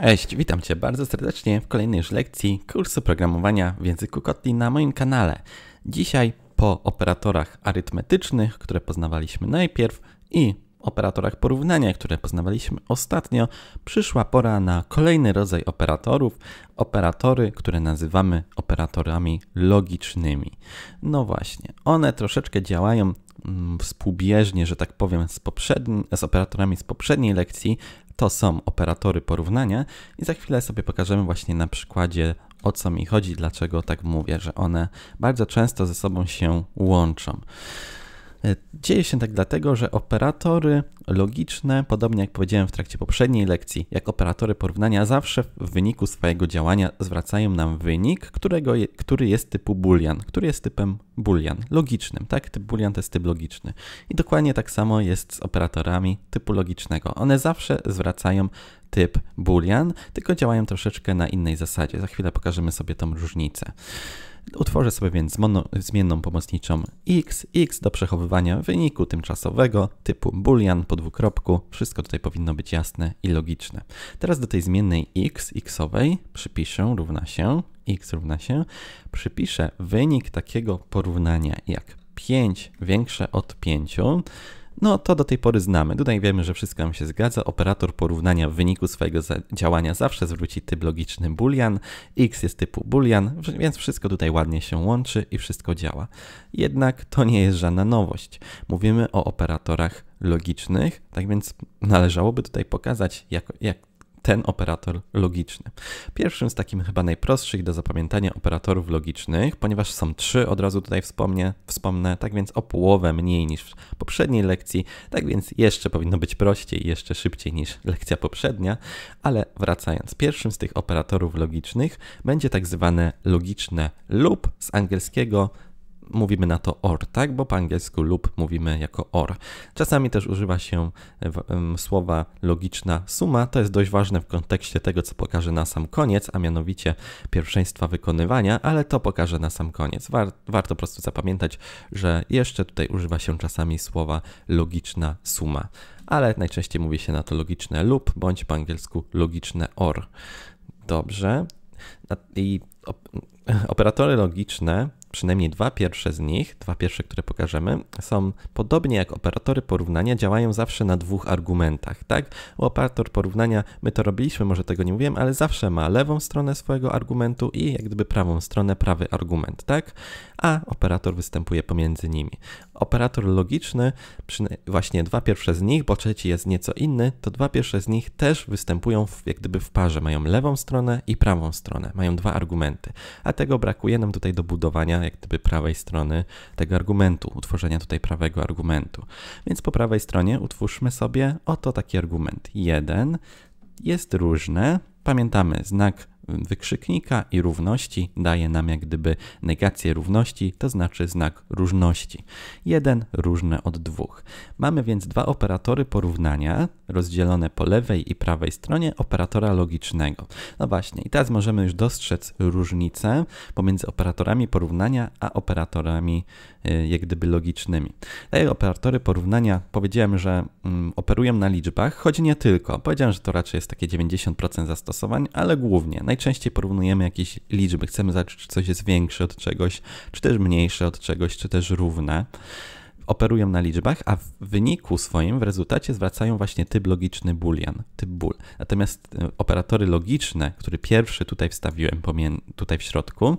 Cześć, witam Cię bardzo serdecznie w kolejnej już lekcji kursu programowania w języku Kotlin na moim kanale. Dzisiaj po operatorach arytmetycznych, które poznawaliśmy najpierw i operatorach porównania, które poznawaliśmy ostatnio, przyszła pora na kolejny rodzaj operatorów, operatory, które nazywamy operatorami logicznymi. No właśnie, one troszeczkę działają Mm, współbieżnie, że tak powiem, z, z operatorami z poprzedniej lekcji, to są operatory porównania i za chwilę sobie pokażemy właśnie na przykładzie o co mi chodzi, dlaczego tak mówię, że one bardzo często ze sobą się łączą. E, dzieje się tak dlatego, że operatory logiczne, podobnie jak powiedziałem w trakcie poprzedniej lekcji, jak operatory porównania, zawsze w wyniku swojego działania zwracają nam wynik, którego je, który jest typu boolean, który jest typem boolean, logicznym, tak? Typ boolean to jest typ logiczny. I dokładnie tak samo jest z operatorami typu logicznego. One zawsze zwracają typ boolean, tylko działają troszeczkę na innej zasadzie. Za chwilę pokażemy sobie tą różnicę. Utworzę sobie więc mono, zmienną pomocniczą x, x do przechowywania wyniku tymczasowego typu boolean po dwukropku. Wszystko tutaj powinno być jasne i logiczne. Teraz do tej zmiennej x, xowej przypiszę równa się, x równa się, przypiszę wynik takiego porównania jak 5 większe od 5 no to do tej pory znamy. Tutaj wiemy, że wszystko nam się zgadza. Operator porównania w wyniku swojego działania zawsze zwróci typ logiczny boolean, x jest typu boolean, więc wszystko tutaj ładnie się łączy i wszystko działa. Jednak to nie jest żadna nowość. Mówimy o operatorach logicznych, tak więc należałoby tutaj pokazać, jak, jak ten operator logiczny. Pierwszym z takich chyba najprostszych do zapamiętania operatorów logicznych, ponieważ są trzy, od razu tutaj wspomnę, wspomnę, tak więc o połowę mniej niż w poprzedniej lekcji, tak więc jeszcze powinno być prościej i jeszcze szybciej niż lekcja poprzednia, ale wracając, pierwszym z tych operatorów logicznych będzie tak zwane logiczne lub z angielskiego mówimy na to or, tak? Bo po angielsku lub mówimy jako or. Czasami też używa się słowa logiczna suma. To jest dość ważne w kontekście tego, co pokażę na sam koniec, a mianowicie pierwszeństwa wykonywania, ale to pokażę na sam koniec. warto po prostu zapamiętać, że jeszcze tutaj używa się czasami słowa logiczna suma, ale najczęściej mówi się na to logiczne lub, bądź po angielsku logiczne or. Dobrze. I op operatory logiczne przynajmniej dwa pierwsze z nich, dwa pierwsze, które pokażemy, są podobnie jak operatory porównania, działają zawsze na dwóch argumentach, tak? U operator porównania, my to robiliśmy, może tego nie mówiłem, ale zawsze ma lewą stronę swojego argumentu i jak gdyby prawą stronę, prawy argument, tak? A operator występuje pomiędzy nimi. Operator logiczny, właśnie dwa pierwsze z nich, bo trzeci jest nieco inny, to dwa pierwsze z nich też występują w, jak gdyby w parze, mają lewą stronę i prawą stronę, mają dwa argumenty, a tego brakuje nam tutaj do budowania jak gdyby prawej strony tego argumentu, utworzenia tutaj prawego argumentu. Więc po prawej stronie utwórzmy sobie oto taki argument. 1 jest różne. Pamiętamy, znak wykrzyknika i równości daje nam jak gdyby negację równości, to znaczy znak różności. Jeden różne od dwóch. Mamy więc dwa operatory porównania rozdzielone po lewej i prawej stronie operatora logicznego. No właśnie, i teraz możemy już dostrzec różnicę pomiędzy operatorami porównania a operatorami Y, jak gdyby logicznymi. Daję operatory porównania, powiedziałem, że mm, operują na liczbach, choć nie tylko. Powiedziałem, że to raczej jest takie 90% zastosowań, ale głównie. Najczęściej porównujemy jakieś liczby. Chcemy zobaczyć, czy coś jest większe od czegoś, czy też mniejsze od czegoś, czy też równe operują na liczbach, a w wyniku swoim, w rezultacie zwracają właśnie typ logiczny boolean, typ bool. Natomiast y, operatory logiczne, który pierwszy tutaj wstawiłem tutaj w środku,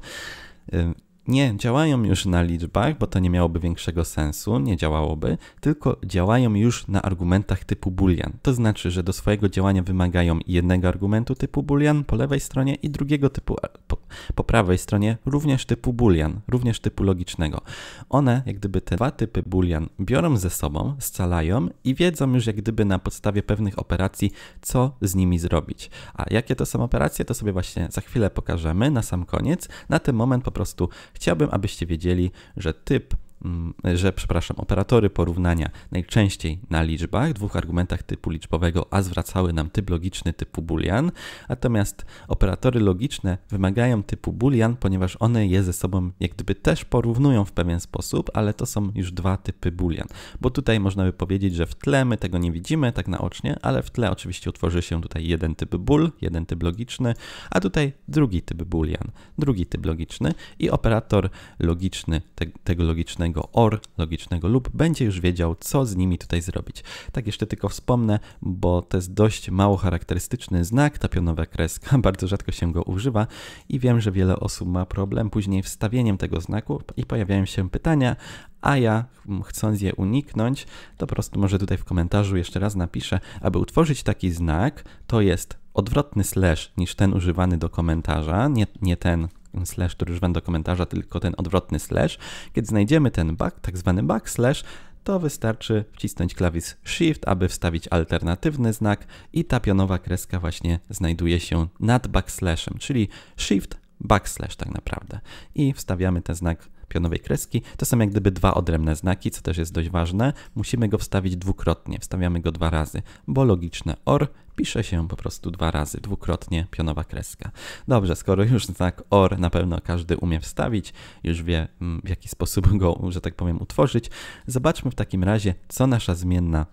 y, nie działają już na liczbach, bo to nie miałoby większego sensu, nie działałoby, tylko działają już na argumentach typu boolean. To znaczy, że do swojego działania wymagają jednego argumentu typu boolean po lewej stronie i drugiego typu e, po, po prawej stronie również typu boolean, również typu logicznego. One jak gdyby te dwa typy boolean biorą ze sobą, scalają i wiedzą już jak gdyby na podstawie pewnych operacji co z nimi zrobić. A jakie to są operacje, to sobie właśnie za chwilę pokażemy na sam koniec. Na ten moment po prostu Chciałbym, abyście wiedzieli, że typ Mm, że przepraszam, operatory porównania najczęściej na liczbach, dwóch argumentach typu liczbowego, a zwracały nam typ logiczny typu boolean, natomiast operatory logiczne wymagają typu boolean, ponieważ one je ze sobą jak gdyby też porównują w pewien sposób, ale to są już dwa typy boolean, bo tutaj można by powiedzieć, że w tle my tego nie widzimy tak naocznie, ale w tle oczywiście utworzy się tutaj jeden typ bool, jeden typ logiczny, a tutaj drugi typ boolean, drugi typ logiczny i operator logiczny te, tego logicznego logicznego OR, logicznego lub, będzie już wiedział, co z nimi tutaj zrobić. Tak jeszcze tylko wspomnę, bo to jest dość mało charakterystyczny znak, ta pionowa kreska, bardzo rzadko się go używa i wiem, że wiele osób ma problem później wstawieniem tego znaku i pojawiają się pytania, a ja mm, chcąc je uniknąć, to po prostu może tutaj w komentarzu jeszcze raz napiszę, aby utworzyć taki znak, to jest odwrotny slash niż ten używany do komentarza, nie, nie ten, slash, który używam do komentarza, tylko ten odwrotny slash. Kiedy znajdziemy ten back, tak zwany backslash, to wystarczy wcisnąć klawisz Shift, aby wstawić alternatywny znak i ta pionowa kreska właśnie znajduje się nad backslashem, czyli Shift backslash tak naprawdę. I wstawiamy ten znak pionowej kreski, to są jak gdyby dwa odrębne znaki, co też jest dość ważne. Musimy go wstawić dwukrotnie, wstawiamy go dwa razy, bo logiczne OR pisze się po prostu dwa razy, dwukrotnie pionowa kreska. Dobrze, skoro już znak OR na pewno każdy umie wstawić, już wie mm, w jaki sposób go, że tak powiem, utworzyć, zobaczmy w takim razie, co nasza zmienna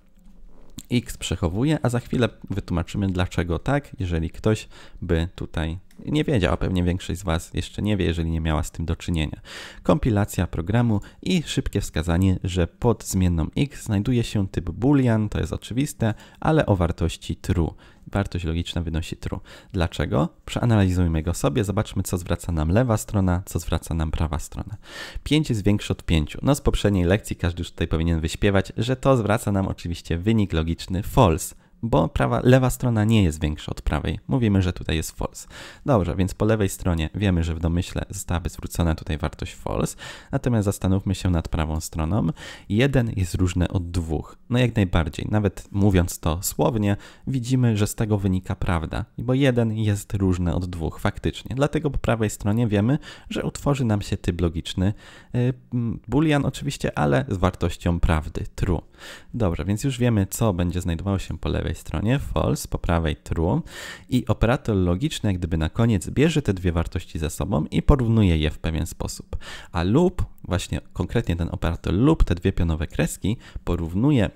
X przechowuje, a za chwilę wytłumaczymy dlaczego tak, jeżeli ktoś by tutaj nie wiedział, a pewnie większość z Was jeszcze nie wie, jeżeli nie miała z tym do czynienia. Kompilacja programu i szybkie wskazanie, że pod zmienną x znajduje się typ boolean, to jest oczywiste, ale o wartości true wartość logiczna wynosi true. Dlaczego? Przeanalizujmy go sobie, zobaczmy co zwraca nam lewa strona, co zwraca nam prawa strona. 5 jest większe od 5. No z poprzedniej lekcji każdy już tutaj powinien wyśpiewać, że to zwraca nam oczywiście wynik logiczny false bo prawa, lewa strona nie jest większa od prawej. Mówimy, że tutaj jest false. Dobrze, więc po lewej stronie wiemy, że w domyśle zostałaby zwrócona tutaj wartość false, natomiast zastanówmy się nad prawą stroną. Jeden jest różny od dwóch. No jak najbardziej, nawet mówiąc to słownie, widzimy, że z tego wynika prawda, bo jeden jest różny od dwóch faktycznie. Dlatego po prawej stronie wiemy, że utworzy nam się typ logiczny, yy, boolean oczywiście, ale z wartością prawdy, true. Dobrze, więc już wiemy, co będzie znajdowało się po lewej lewej stronie false, po prawej true i operator logiczny jak gdyby na koniec bierze te dwie wartości ze sobą i porównuje je w pewien sposób. A loop, właśnie konkretnie ten operator loop, te dwie pionowe kreski porównuje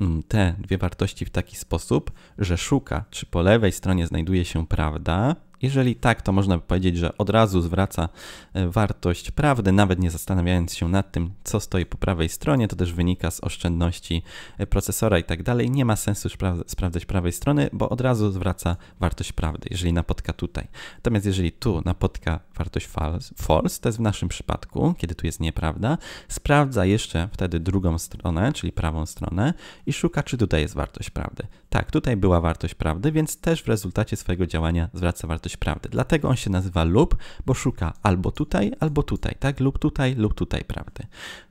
mm, te dwie wartości w taki sposób, że szuka, czy po lewej stronie znajduje się prawda, jeżeli tak, to można by powiedzieć, że od razu zwraca e, wartość prawdy, nawet nie zastanawiając się nad tym, co stoi po prawej stronie. To też wynika z oszczędności e, procesora i tak dalej. Nie ma sensu sprawdzać prawej strony, bo od razu zwraca wartość prawdy, jeżeli napotka tutaj. Natomiast jeżeli tu napotka wartość false, to jest w naszym przypadku, kiedy tu jest nieprawda, sprawdza jeszcze wtedy drugą stronę, czyli prawą stronę i szuka, czy tutaj jest wartość prawdy. Tak, tutaj była wartość prawdy, więc też w rezultacie swojego działania zwraca wartość wartość prawdy. Dlatego on się nazywa lub, bo szuka albo tutaj, albo tutaj, tak? Lub tutaj, lub tutaj prawdy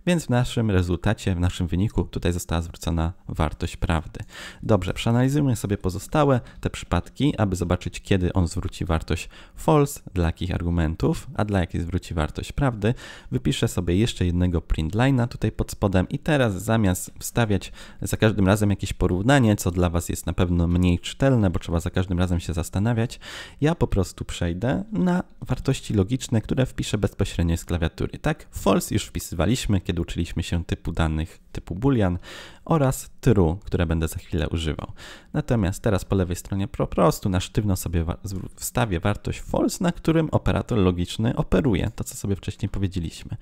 więc w naszym rezultacie, w naszym wyniku tutaj została zwrócona wartość prawdy. Dobrze, przeanalizujmy sobie pozostałe te przypadki, aby zobaczyć, kiedy on zwróci wartość false, dla jakich argumentów, a dla jakich zwróci wartość prawdy. Wypiszę sobie jeszcze jednego print line'a tutaj pod spodem i teraz zamiast wstawiać za każdym razem jakieś porównanie, co dla Was jest na pewno mniej czytelne, bo trzeba za każdym razem się zastanawiać, ja po prostu przejdę na wartości logiczne, które wpiszę bezpośrednio z klawiatury. Tak, false już wpisywaliśmy, kiedy kiedy uczyliśmy się typu danych typu boolean oraz true, które będę za chwilę używał. Natomiast teraz po lewej stronie po prostu na sztywno sobie wstawię wartość false, na którym operator logiczny operuje, to co sobie wcześniej powiedzieliśmy.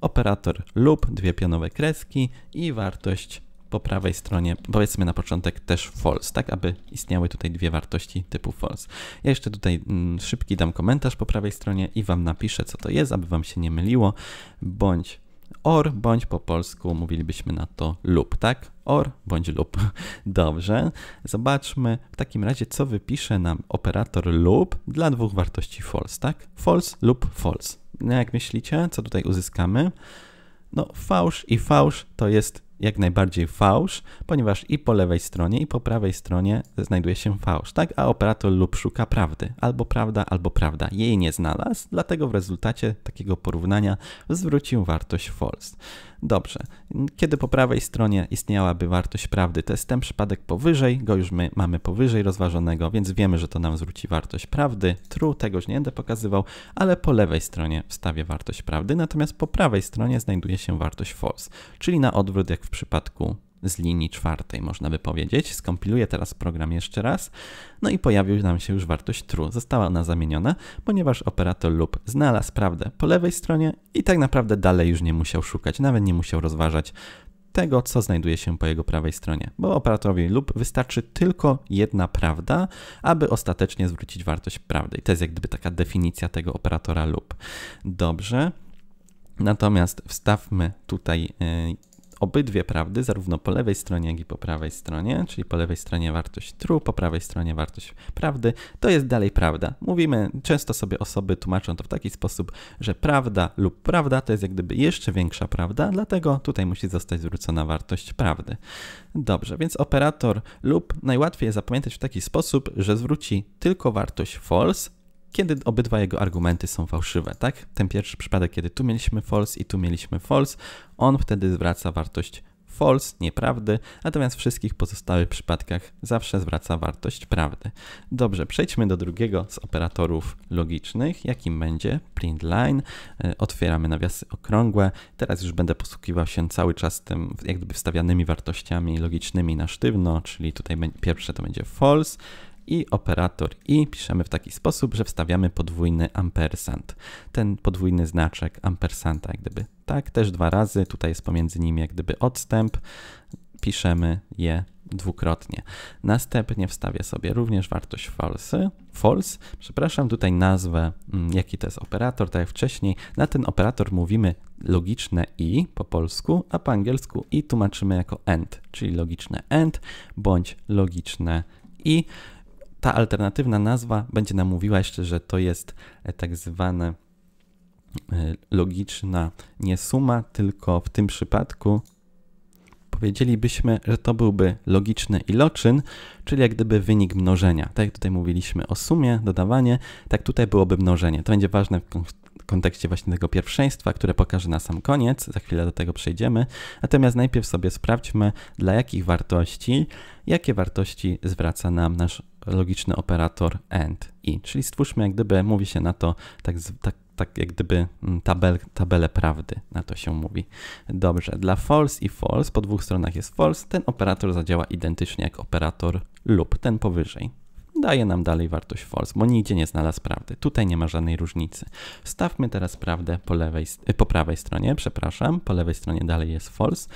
Operator lub, dwie pionowe kreski i wartość po prawej stronie, powiedzmy na początek też false, tak aby istniały tutaj dwie wartości typu false. Ja jeszcze tutaj mm, szybki dam komentarz po prawej stronie i Wam napiszę, co to jest, aby Wam się nie myliło, bądź or bądź po polsku mówilibyśmy na to lub, tak? Or bądź lub. Dobrze. Zobaczmy w takim razie, co wypisze nam operator lub dla dwóch wartości false, tak? False lub false. No jak myślicie, co tutaj uzyskamy? No fałsz i fałsz to jest jak najbardziej fałsz, ponieważ i po lewej stronie, i po prawej stronie znajduje się fałsz, tak? A operator lub szuka prawdy, albo prawda, albo prawda. Jej nie znalazł, dlatego w rezultacie takiego porównania zwrócił wartość false. Dobrze, kiedy po prawej stronie istniałaby wartość prawdy, to jest ten przypadek powyżej, go już my mamy powyżej rozważonego, więc wiemy, że to nam zwróci wartość prawdy. True, tego już nie będę pokazywał, ale po lewej stronie wstawię wartość prawdy, natomiast po prawej stronie znajduje się wartość false, czyli na odwrót jak w przypadku z linii czwartej, można by powiedzieć. Skompiluję teraz program jeszcze raz. No i pojawił nam się już wartość true. Została ona zamieniona, ponieważ operator lub znalazł prawdę po lewej stronie i tak naprawdę dalej już nie musiał szukać, nawet nie musiał rozważać tego, co znajduje się po jego prawej stronie, bo operatorowi lub wystarczy tylko jedna prawda, aby ostatecznie zwrócić wartość prawdy. I to jest jak gdyby taka definicja tego operatora lub. Dobrze. Natomiast wstawmy tutaj y, obydwie prawdy, zarówno po lewej stronie, jak i po prawej stronie, czyli po lewej stronie wartość true, po prawej stronie wartość prawdy, to jest dalej prawda. Mówimy, często sobie osoby tłumaczą to w taki sposób, że prawda lub prawda to jest jak gdyby jeszcze większa prawda, dlatego tutaj musi zostać zwrócona wartość prawdy. Dobrze, więc operator lub najłatwiej zapamiętać w taki sposób, że zwróci tylko wartość false, kiedy obydwa jego argumenty są fałszywe, tak? Ten pierwszy przypadek, kiedy tu mieliśmy false i tu mieliśmy false, on wtedy zwraca wartość false, nieprawdy, natomiast w wszystkich pozostałych przypadkach zawsze zwraca wartość prawdy. Dobrze, przejdźmy do drugiego z operatorów logicznych, jakim będzie print line. E, otwieramy nawiasy okrągłe. Teraz już będę posługiwał się cały czas tym jak gdyby wstawianymi wartościami logicznymi na sztywno, czyli tutaj pierwsze to będzie false, i operator i piszemy w taki sposób, że wstawiamy podwójny ampersand. Ten podwójny znaczek ampersanta, jak gdyby tak, też dwa razy, tutaj jest pomiędzy nimi jak gdyby odstęp, piszemy je dwukrotnie. Następnie wstawię sobie również wartość false, false, przepraszam, tutaj nazwę, mm, jaki to jest operator, tak jak wcześniej. Na ten operator mówimy logiczne i po polsku, a po angielsku i tłumaczymy jako end, czyli logiczne end bądź logiczne i ta alternatywna nazwa będzie nam mówiła jeszcze, że to jest e, tak zwana e, logiczna nie suma, tylko w tym przypadku powiedzielibyśmy, że to byłby logiczny iloczyn, czyli jak gdyby wynik mnożenia. Tak jak tutaj mówiliśmy o sumie, dodawanie, tak tutaj byłoby mnożenie. To będzie ważne w kontekście właśnie tego pierwszeństwa, które pokażę na sam koniec, za chwilę do tego przejdziemy. Natomiast najpierw sobie sprawdźmy, dla jakich wartości, jakie wartości zwraca nam nasz logiczny operator AND i. Czyli stwórzmy, jak gdyby mówi się na to tak, tak, tak jak gdyby mm, tabel, tabelę prawdy, na to się mówi. Dobrze, dla false i false, po dwóch stronach jest false, ten operator zadziała identycznie jak operator lub, ten powyżej daje nam dalej wartość false, bo nigdzie nie znalazł prawdy. Tutaj nie ma żadnej różnicy. Wstawmy teraz prawdę po, lewej, po prawej stronie, przepraszam, po lewej stronie dalej jest false.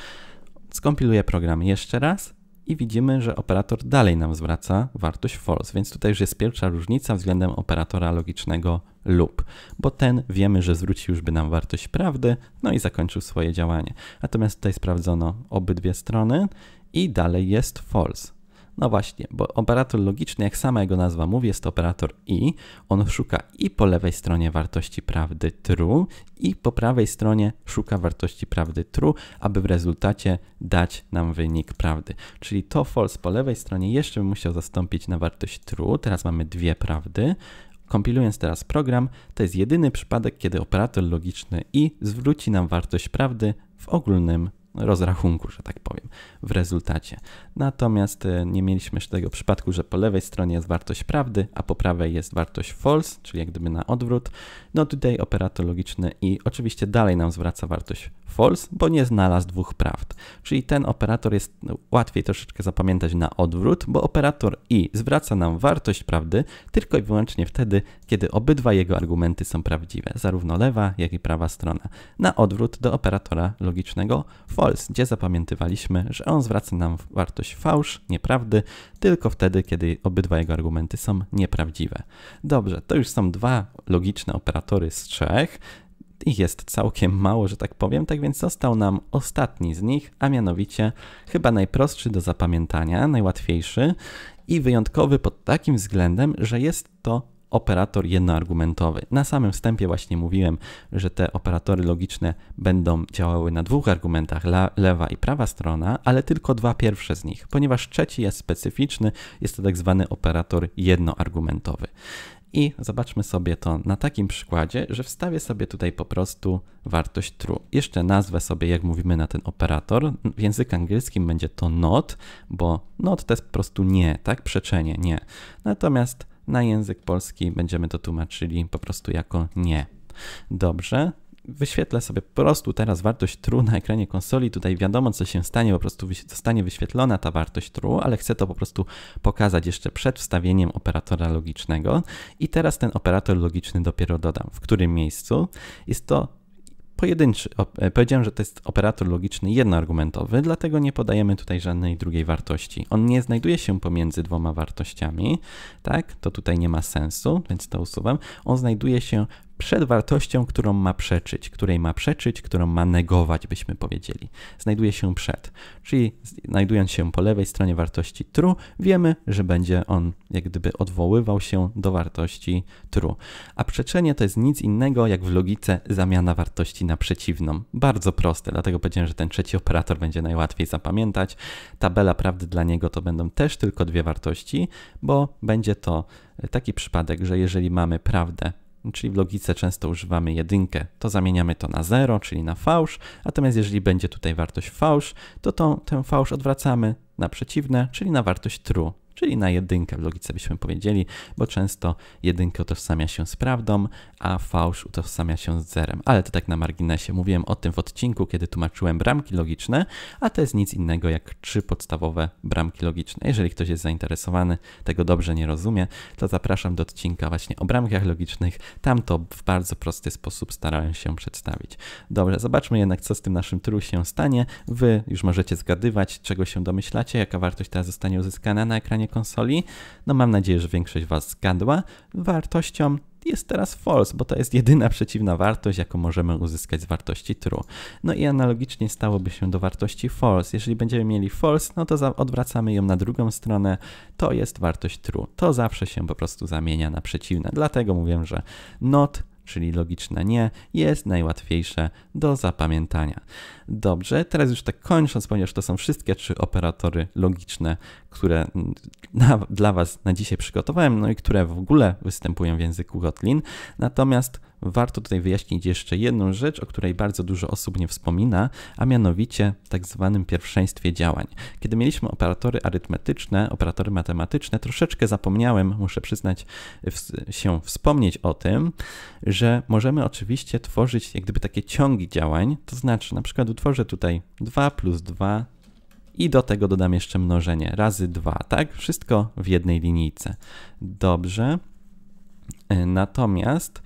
Skompiluję program jeszcze raz i widzimy, że operator dalej nam zwraca wartość false, więc tutaj już jest pierwsza różnica względem operatora logicznego lub, bo ten wiemy, że zwróciłby nam wartość prawdy, no i zakończył swoje działanie. Natomiast tutaj sprawdzono obydwie strony i dalej jest false. No właśnie, bo operator logiczny, jak sama jego nazwa mówi, jest operator i. On szuka i po lewej stronie wartości prawdy true, i po prawej stronie szuka wartości prawdy true, aby w rezultacie dać nam wynik prawdy. Czyli to false po lewej stronie jeszcze bym musiał zastąpić na wartość true. Teraz mamy dwie prawdy. Kompilując teraz program, to jest jedyny przypadek, kiedy operator logiczny i zwróci nam wartość prawdy w ogólnym rozrachunku, że tak powiem, w rezultacie. Natomiast e, nie mieliśmy jeszcze tego przypadku, że po lewej stronie jest wartość prawdy, a po prawej jest wartość false, czyli jak gdyby na odwrót. No tutaj operator logiczny i oczywiście dalej nam zwraca wartość false, bo nie znalazł dwóch prawd. Czyli ten operator jest no, łatwiej troszeczkę zapamiętać na odwrót, bo operator i zwraca nam wartość prawdy tylko i wyłącznie wtedy, kiedy obydwa jego argumenty są prawdziwe, zarówno lewa, jak i prawa strona. Na odwrót do operatora logicznego false False, gdzie zapamiętywaliśmy, że on zwraca nam wartość fałsz, nieprawdy, tylko wtedy, kiedy obydwa jego argumenty są nieprawdziwe. Dobrze, to już są dwa logiczne operatory z trzech. Ich jest całkiem mało, że tak powiem, tak więc został nam ostatni z nich, a mianowicie chyba najprostszy do zapamiętania, najłatwiejszy i wyjątkowy pod takim względem, że jest to operator jednoargumentowy. Na samym wstępie właśnie mówiłem, że te operatory logiczne będą działały na dwóch argumentach, lewa i prawa strona, ale tylko dwa pierwsze z nich, ponieważ trzeci jest specyficzny, jest to tak zwany operator jednoargumentowy. I zobaczmy sobie to na takim przykładzie, że wstawię sobie tutaj po prostu wartość true. Jeszcze nazwę sobie, jak mówimy na ten operator. W języku angielskim będzie to not, bo not to jest po prostu nie, tak? Przeczenie, nie. Natomiast na język polski będziemy to tłumaczyli po prostu jako nie. Dobrze, wyświetlę sobie po prostu teraz wartość true na ekranie konsoli. Tutaj wiadomo, co się stanie, po prostu zostanie wyświetlona ta wartość true, ale chcę to po prostu pokazać jeszcze przed wstawieniem operatora logicznego. I teraz ten operator logiczny dopiero dodam. W którym miejscu? Jest to pojedynczy. E, powiedziałem, że to jest operator logiczny jednoargumentowy, dlatego nie podajemy tutaj żadnej drugiej wartości. On nie znajduje się pomiędzy dwoma wartościami, tak? To tutaj nie ma sensu, więc to usuwam. On znajduje się przed wartością, którą ma przeczyć, której ma przeczyć, którą ma negować, byśmy powiedzieli. Znajduje się przed, czyli znajdując się po lewej stronie wartości true, wiemy, że będzie on jak gdyby odwoływał się do wartości true. A przeczenie to jest nic innego jak w logice zamiana wartości na przeciwną. Bardzo proste, dlatego powiedziałem, że ten trzeci operator będzie najłatwiej zapamiętać. Tabela prawdy dla niego to będą też tylko dwie wartości, bo będzie to taki przypadek, że jeżeli mamy prawdę czyli w logice często używamy jedynkę, to zamieniamy to na 0, czyli na fałsz, natomiast jeżeli będzie tutaj wartość fałsz, to tą, tę fałsz odwracamy na przeciwne, czyli na wartość true czyli na jedynkę w logice byśmy powiedzieli, bo często jedynkę utożsamia się z prawdą, a fałsz utożsamia się z zerem. Ale to tak na marginesie. Mówiłem o tym w odcinku, kiedy tłumaczyłem bramki logiczne, a to jest nic innego jak trzy podstawowe bramki logiczne. Jeżeli ktoś jest zainteresowany, tego dobrze nie rozumie, to zapraszam do odcinka właśnie o bramkach logicznych. Tam to w bardzo prosty sposób starałem się przedstawić. Dobrze, zobaczmy jednak, co z tym naszym tru się stanie. Wy już możecie zgadywać, czego się domyślacie, jaka wartość teraz zostanie uzyskana na ekranie konsoli. No mam nadzieję, że większość Was zgadła. Wartością jest teraz false, bo to jest jedyna przeciwna wartość, jaką możemy uzyskać z wartości true. No i analogicznie stałoby się do wartości false. Jeżeli będziemy mieli false, no to odwracamy ją na drugą stronę, to jest wartość true. To zawsze się po prostu zamienia na przeciwne. Dlatego mówię, że not czyli logiczne nie, jest najłatwiejsze do zapamiętania. Dobrze, teraz już tak kończąc, ponieważ to są wszystkie trzy operatory logiczne, które na, dla Was na dzisiaj przygotowałem, no i które w ogóle występują w języku Kotlin. Natomiast warto tutaj wyjaśnić jeszcze jedną rzecz, o której bardzo dużo osób nie wspomina, a mianowicie tak zwanym pierwszeństwie działań. Kiedy mieliśmy operatory arytmetyczne, operatory matematyczne, troszeczkę zapomniałem, muszę przyznać się, wspomnieć o tym, że możemy oczywiście tworzyć jak gdyby takie ciągi działań, to znaczy na przykład utworzę tutaj 2 plus 2 i do tego dodam jeszcze mnożenie razy 2, tak? Wszystko w jednej linijce. Dobrze. E, natomiast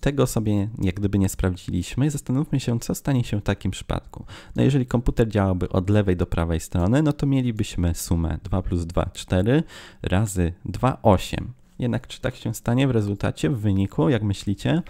tego sobie jak gdyby nie sprawdziliśmy. Zastanówmy się, co stanie się w takim przypadku. No jeżeli komputer działałby od lewej do prawej strony, no to mielibyśmy sumę 2 plus 2, 4 razy 2, 8. Jednak czy tak się stanie w rezultacie, w wyniku, jak myślicie?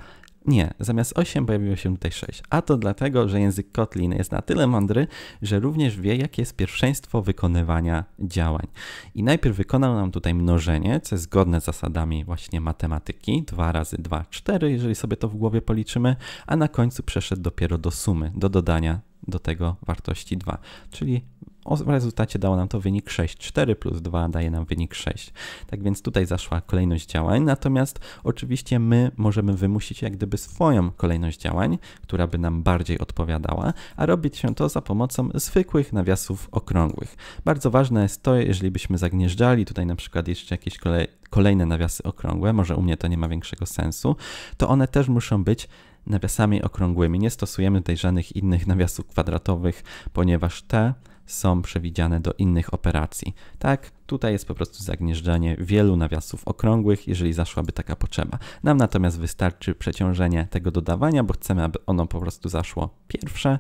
Nie, zamiast 8 pojawiło się tutaj 6. A to dlatego, że język Kotlin jest na tyle mądry, że również wie, jakie jest pierwszeństwo wykonywania działań. I najpierw wykonał nam tutaj mnożenie, co jest zgodne z zasadami właśnie matematyki. 2 razy 2, 4, jeżeli sobie to w głowie policzymy, a na końcu przeszedł dopiero do sumy, do dodania do tego wartości 2, czyli w rezultacie dało nam to wynik 6. 4 plus 2 daje nam wynik 6. Tak więc tutaj zaszła kolejność działań, natomiast oczywiście my możemy wymusić jak gdyby swoją kolejność działań, która by nam bardziej odpowiadała, a robić się to za pomocą zwykłych nawiasów okrągłych. Bardzo ważne jest to, jeżeli byśmy zagnieżdżali tutaj na przykład jeszcze jakieś kolej, kolejne nawiasy okrągłe, może u mnie to nie ma większego sensu, to one też muszą być nawiasami okrągłymi. Nie stosujemy tutaj żadnych innych nawiasów kwadratowych, ponieważ te są przewidziane do innych operacji. Tak, tutaj jest po prostu zagnieżdżanie wielu nawiasów okrągłych, jeżeli zaszłaby taka potrzeba. Nam natomiast wystarczy przeciążenie tego dodawania, bo chcemy, aby ono po prostu zaszło pierwsze,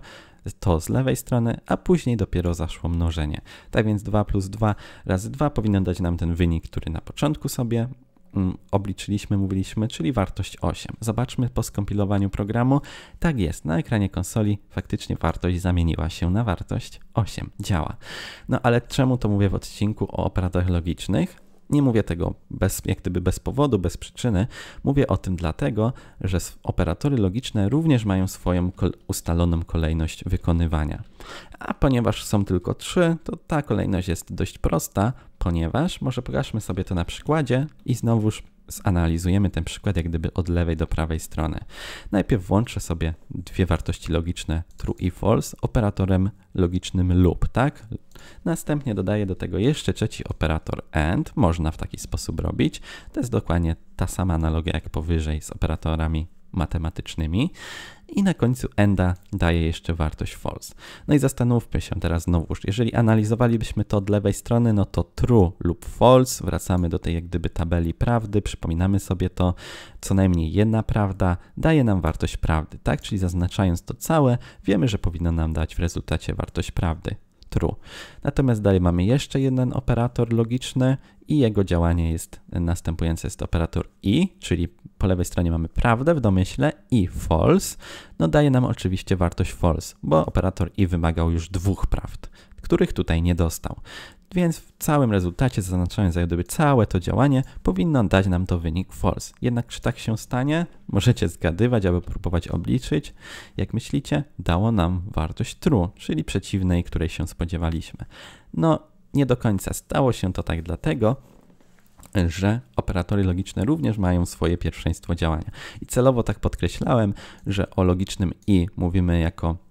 to z lewej strony, a później dopiero zaszło mnożenie. Tak więc 2 plus 2 razy 2 powinno dać nam ten wynik, który na początku sobie Mm, obliczyliśmy, mówiliśmy, czyli wartość 8. Zobaczmy po skompilowaniu programu. Tak jest, na ekranie konsoli faktycznie wartość zamieniła się na wartość 8. Działa. No ale czemu to mówię w odcinku o operatorach logicznych? Nie mówię tego bez, jak gdyby bez powodu, bez przyczyny. Mówię o tym dlatego, że operatory logiczne również mają swoją ustaloną kolejność wykonywania. A ponieważ są tylko trzy, to ta kolejność jest dość prosta, ponieważ może pokażmy sobie to na przykładzie i znowuż zanalizujemy ten przykład jak gdyby od lewej do prawej strony. Najpierw włączę sobie dwie wartości logiczne true i false operatorem logicznym lub, tak? Następnie dodaję do tego jeszcze trzeci operator AND. Można w taki sposób robić. To jest dokładnie ta sama analogia jak powyżej z operatorami matematycznymi. I na końcu enda daje jeszcze wartość false. No i zastanówmy się teraz znowuż, jeżeli analizowalibyśmy to od lewej strony, no to true lub false, wracamy do tej jak gdyby tabeli prawdy, przypominamy sobie to, co najmniej jedna prawda daje nam wartość prawdy, tak? Czyli zaznaczając to całe, wiemy, że powinno nam dać w rezultacie wartość prawdy true. Natomiast dalej mamy jeszcze jeden operator logiczny i jego działanie jest następujące. Jest operator i, czyli po lewej stronie mamy prawdę w domyśle i false. No daje nam oczywiście wartość false, bo operator i wymagał już dwóch prawd których tutaj nie dostał. Więc w całym rezultacie zaznaczając za gdyby całe to działanie powinno dać nam to wynik false. Jednak czy tak się stanie? Możecie zgadywać albo próbować obliczyć. Jak myślicie, dało nam wartość true, czyli przeciwnej, której się spodziewaliśmy. No, nie do końca stało się to tak dlatego, że operatory logiczne również mają swoje pierwszeństwo działania. I celowo tak podkreślałem, że o logicznym i mówimy jako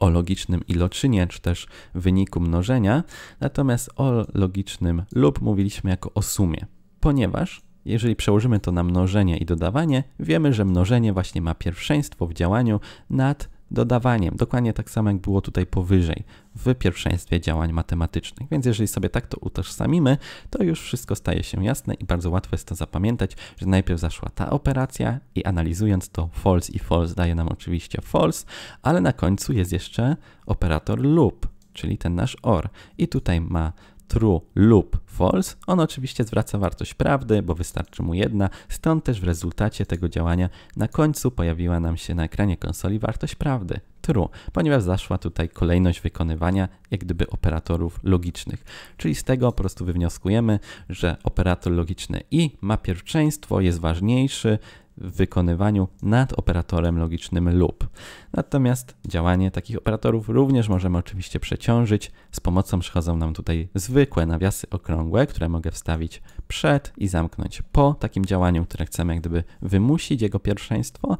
o logicznym iloczynie, czy też wyniku mnożenia, natomiast o logicznym lub mówiliśmy jako o sumie, ponieważ jeżeli przełożymy to na mnożenie i dodawanie, wiemy, że mnożenie właśnie ma pierwszeństwo w działaniu nad dodawaniem, dokładnie tak samo jak było tutaj powyżej, w pierwszeństwie działań matematycznych. Więc jeżeli sobie tak to utożsamimy, to już wszystko staje się jasne i bardzo łatwo jest to zapamiętać, że najpierw zaszła ta operacja i analizując to false i false daje nam oczywiście false, ale na końcu jest jeszcze operator lub, czyli ten nasz OR. I tutaj ma true lub false, on oczywiście zwraca wartość prawdy, bo wystarczy mu jedna, stąd też w rezultacie tego działania na końcu pojawiła nam się na ekranie konsoli wartość prawdy, true, ponieważ zaszła tutaj kolejność wykonywania jak gdyby operatorów logicznych. Czyli z tego po prostu wywnioskujemy, że operator logiczny i ma pierwszeństwo, jest ważniejszy w wykonywaniu nad operatorem logicznym lub. Natomiast działanie takich operatorów również możemy oczywiście przeciążyć. Z pomocą przychodzą nam tutaj zwykłe nawiasy okrągłe, które mogę wstawić przed i zamknąć po takim działaniu, które chcemy jak gdyby wymusić jego pierwszeństwo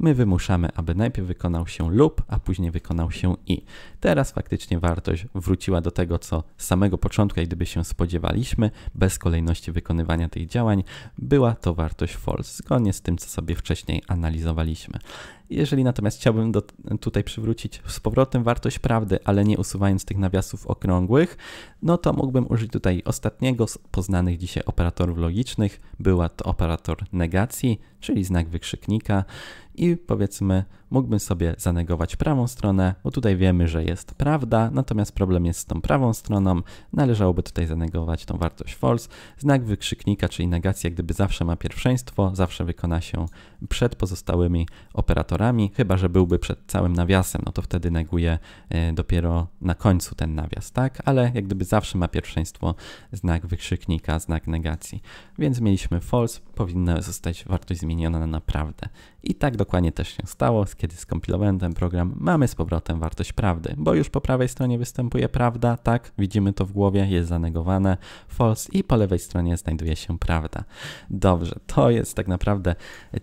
my wymuszamy, aby najpierw wykonał się lub, a później wykonał się i. Teraz faktycznie wartość wróciła do tego, co z samego początku, jak gdyby się spodziewaliśmy, bez kolejności wykonywania tych działań, była to wartość false, zgodnie z tym, co sobie wcześniej analizowaliśmy. Jeżeli natomiast chciałbym do, tutaj przywrócić z powrotem wartość prawdy, ale nie usuwając tych nawiasów okrągłych, no to mógłbym użyć tutaj ostatniego z poznanych dzisiaj operatorów logicznych. Była to operator negacji, czyli znak wykrzyknika i powiedzmy mógłbym sobie zanegować prawą stronę, bo tutaj wiemy, że jest prawda, natomiast problem jest z tą prawą stroną. Należałoby tutaj zanegować tą wartość false. Znak wykrzyknika, czyli negacja, gdyby zawsze ma pierwszeństwo, zawsze wykona się przed pozostałymi operatorami, chyba że byłby przed całym nawiasem, no to wtedy neguje e, dopiero na końcu ten nawias, tak? Ale jak gdyby zawsze ma pierwszeństwo znak wykrzyknika, znak negacji. Więc mieliśmy false, powinna zostać wartość zmieniona na naprawdę. I tak dokładnie też się stało kiedy skompilowałem ten program, mamy z powrotem wartość prawdy, bo już po prawej stronie występuje prawda, tak, widzimy to w głowie, jest zanegowane, false i po lewej stronie znajduje się prawda. Dobrze, to jest tak naprawdę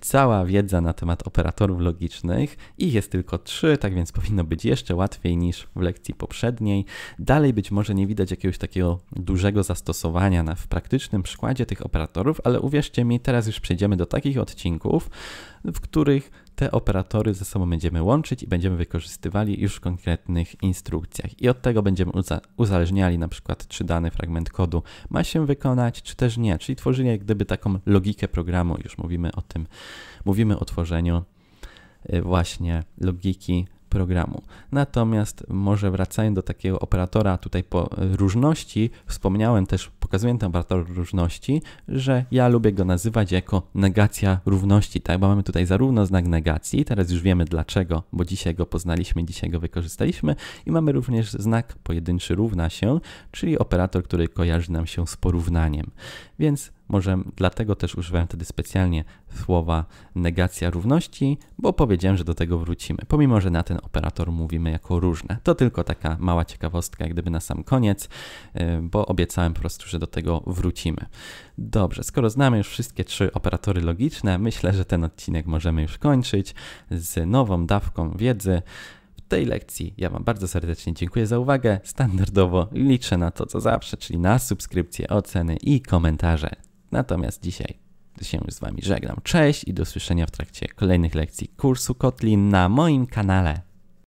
cała wiedza na temat operatorów logicznych i jest tylko trzy, tak więc powinno być jeszcze łatwiej niż w lekcji poprzedniej. Dalej być może nie widać jakiegoś takiego dużego zastosowania na, w praktycznym przykładzie tych operatorów, ale uwierzcie mi, teraz już przejdziemy do takich odcinków, w których te operatory ze sobą będziemy łączyć i będziemy wykorzystywali już w konkretnych instrukcjach. I od tego będziemy uzależniali na przykład, czy dany fragment kodu ma się wykonać, czy też nie. Czyli tworzenie jak gdyby taką logikę programu, już mówimy o tym, mówimy o tworzeniu y, właśnie logiki programu. Natomiast może wracając do takiego operatora tutaj po y, różności, wspomniałem też pokazuję ten operator różności, że ja lubię go nazywać jako negacja równości, tak? Bo mamy tutaj zarówno znak negacji, teraz już wiemy dlaczego, bo dzisiaj go poznaliśmy, dzisiaj go wykorzystaliśmy i mamy również znak pojedynczy równa się, czyli operator, który kojarzy nam się z porównaniem. Więc może dlatego też używałem wtedy specjalnie słowa negacja równości, bo powiedziałem, że do tego wrócimy, pomimo że na ten operator mówimy jako różne. To tylko taka mała ciekawostka, jak gdyby na sam koniec, y, bo obiecałem po prostu, że że do tego wrócimy. Dobrze, skoro znamy już wszystkie trzy operatory logiczne, myślę, że ten odcinek możemy już kończyć z nową dawką wiedzy. W tej lekcji ja Wam bardzo serdecznie dziękuję za uwagę. Standardowo liczę na to, co zawsze, czyli na subskrypcje, oceny i komentarze. Natomiast dzisiaj się już z Wami żegnam. Cześć i do słyszenia w trakcie kolejnych lekcji kursu Kotlin na moim kanale.